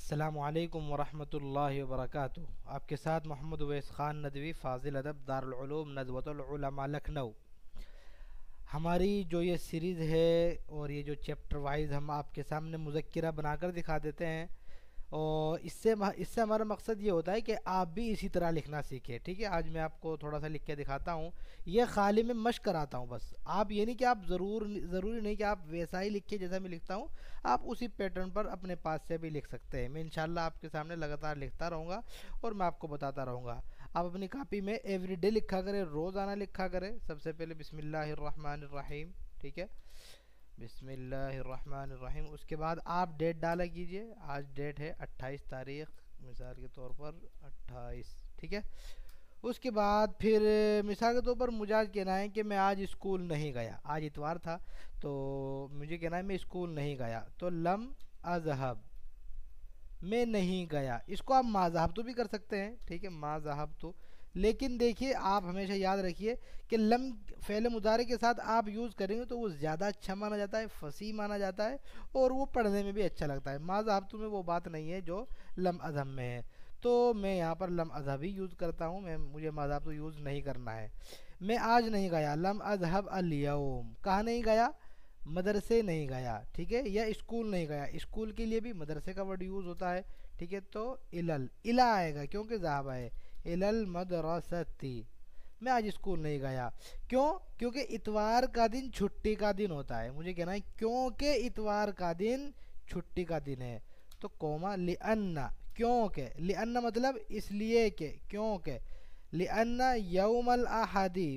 असलकम वरहमल वरक आपके साथ मोहम्मद उवैस ख़ान नदवी फ़ाजिल अदब दारूम नदवतमा लखनऊ हमारी जो ये सीरीज़ है और ये जो चैप्टर वाइज हम आपके सामने मुजक्रा बनाकर दिखा देते हैं और इससे इससे हमारा मकसद ये होता है कि आप भी इसी तरह लिखना सीखें ठीक है आज मैं आपको थोड़ा सा लिख के दिखाता हूँ ये खाली में मश कराता हूँ बस आप ये नहीं कि आप ज़रूर ज़रूरी नहीं कि आप वैसा ही लिख के जैसा मैं लिखता हूँ आप उसी पैटर्न पर अपने पास से भी लिख सकते हैं मैं इनशाला आपके सामने लगातार लिखता रहूँगा और मैं आपको बताता रहूँगा आप अपनी कापी में एवरीडे लिखा करें रोज़ाना लिखा करें सबसे पहले बिसमिल्लर ठीक है बिसमीम उसके बाद आप डेट डाला कीजिए आज डेट है अट्ठाईस तारीख मिसाल के तौर पर अट्ठाईस ठीक है उसके बाद फिर मिसाल के तौर पर मुझे आज कहना है कि मैं आज स्कूल नहीं गया आज इतवार था तो मुझे कहना है मैं स्कूल नहीं गया तो लम अजहब मैं नहीं गया इसको आप माजहब तो भी कर सकते हैं ठीक है माजहब तो लेकिन देखिए आप हमेशा याद रखिए कि लम फैल मुदारे के साथ आप यूज़ करेंगे तो वो ज़्यादा अच्छा माना जाता है फसी माना जाता है और वो पढ़ने में भी अच्छा लगता है आप में वो बात नहीं है जो लम अजम में है तो मैं यहाँ पर लम अजहब ही यूज़ करता हूँ मैं मुझे माजाब तो यूज़ नहीं करना है मैं आज नहीं गया लम अजहब अलयम कहाँ नहीं गया मदरसे नहीं गया ठीक है या इस्कूल नहीं गया स्कूल के लिए भी मदरसे का वर्ड यूज़ होता है ठीक है तो इल इला आएगा क्योंकि जहाबा है इलल मदरसती मैं आज स्कूल नहीं गया क्यों क्योंकि इतवार का दिन छुट्टी का दिन होता है मुझे कहना है क्योंकि इतवार का दिन छुट्टी का दिन है तो कोमा लिअन्ना क्यों के लिअन्ना मतलब इसलिए के क्यों के लिअन्ना यौमल अहादी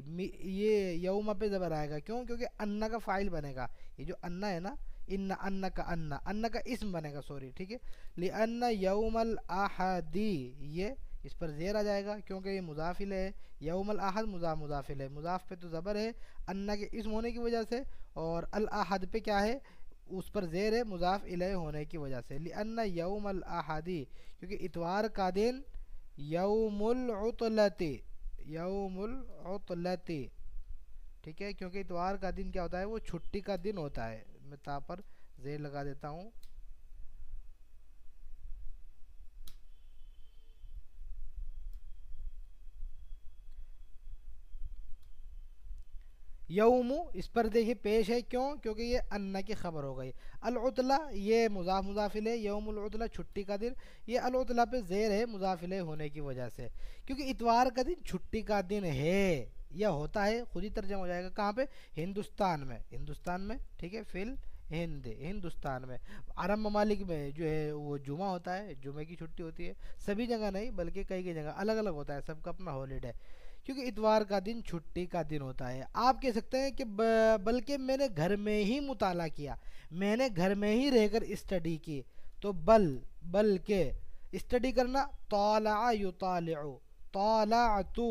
ये यौम पे ज़बर आएगा क्यों क्योंकि अन्ना का फाइल बनेगा ये जो अन्ना है ना इन्ना अन्ना का अन्ना अन्ना का इसम बनेगा सॉरी ठीक है लिअन्ना यौमल अहादी ये इस पर ज़ेर आ जाएगा क्योंकि ये मुजाफिल है यौमल आहद मुजा मुजाफिल है मुजाफ पे तो ज़बर है अन्ना के इस होने की वजह से और अल आहद पे क्या है उस पर ज़ेर है मुजाफ होने की वजह से अन्ना यौमल आहदी क्योंकि इतवार का दिन यौमुलतलती यौमुलतलती ठीक है क्योंकि इतवार का दिन क्या होता है वो छुट्टी का दिन होता है मैं ताप पर ज़ेर लगा देता हूँ यौम इस पर देखिए पेश है क्यों क्योंकि ये अन्ना की खबर हो गई अलतला ये मुजाफ मुजाफिल है यौमतला छुट्टी का दिन ये अलतला पे जेर है मुजाफिल होने की वजह से क्योंकि इतवार का दिन छुट्टी का दिन है यह होता है खुद ही तर्जम हो जाएगा कहाँ पे हिंदुस्तान में हिंदुस्तान में ठीक है फिल हिंद हिंदुस्तान में अरब ममालिक में जो है वो जुमा होता है जुमे की छुट्टी होती है सभी जगह नहीं बल्कि कई कई जगह अलग अलग होता है सबका अपना हॉलीडे क्योंकि इतवार का दिन छुट्टी का दिन होता है आप कह सकते हैं कि बल्कि मैंने घर में ही मुताला किया मैंने घर में ही रहकर स्टडी की तो बल बल्कि स्टडी करना तोला तोला तो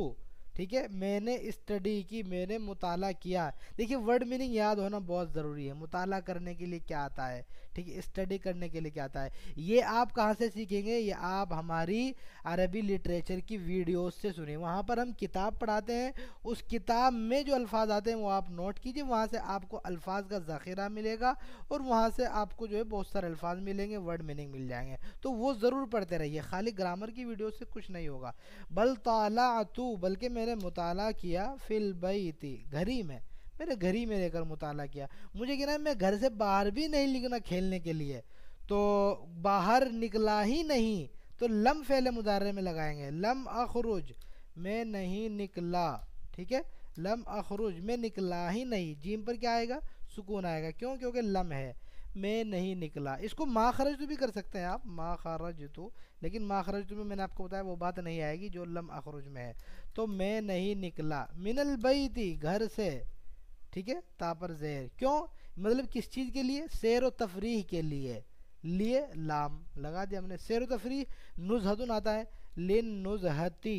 ठीक है मैंने स्टडी की मैंने मुताला किया देखिए वर्ड मीनिंग याद होना बहुत ज़रूरी है मुताला करने के लिए क्या आता है ठीक है स्टडी करने के लिए क्या आता है ये आप कहाँ से सीखेंगे ये आप हमारी अरबी लिटरेचर की वीडियोस से सुनिए वहाँ पर हम किताब पढ़ाते हैं उस किताब में जो अल्फाज आते हैं वो आप नोट कीजिए वहाँ से आपको अल्फाज का ज़ख़ीरा मिलेगा और वहाँ से आपको जो है बहुत सारे अल्फाज मिलेंगे वर्ड मीनिंग मिल जाएंगे तो वो ज़रूर पढ़ते रहिए खाली ग्रामर की वीडियो से कुछ नहीं होगा बल तो बल्कि मैं मेरे मुताला किया फिल बई बैती घरी में मेरे घर ही में रहकर मुताला किया मुझे कहना मैं घर से बाहर भी नहीं निकला खेलने के लिए तो बाहर निकला ही नहीं तो लम फैले मुदारे में लगाएंगे लम अखरुज मैं नहीं निकला ठीक है लम अखरुज मैं निकला ही नहीं जीम पर क्या आएगा सुकून आएगा क्यों क्योंकि लम है में नहीं निकला इसको माँ खरज तो भी कर सकते हैं आप माँ खरज तो लेकिन माँ खरज तो में मैंने आपको बताया वो बात नहीं आएगी जो लम अखरुज में है तो मैं नहीं निकला मिनल बई थी घर से ठीक है तापर जहर क्यों मतलब किस चीज़ के लिए सैर व तफरीह के लिए लिए लाम लगा दिया हमने सैर व तफरी नुजहतुन आता है लिन नुजहती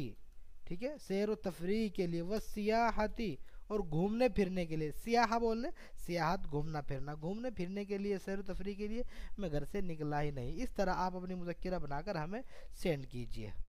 ठीक है सैर व तफरी के लिए व सियाहती और घूमने फिरने के लिए सियाहा बोल रहे सियाहत तो घूमना फिरना घूमने फिरने के लिए सैर तफरी के लिए मैं घर से निकला ही नहीं इस तरह आप अपनी मुजक्रा बनाकर हमें सेंड कीजिए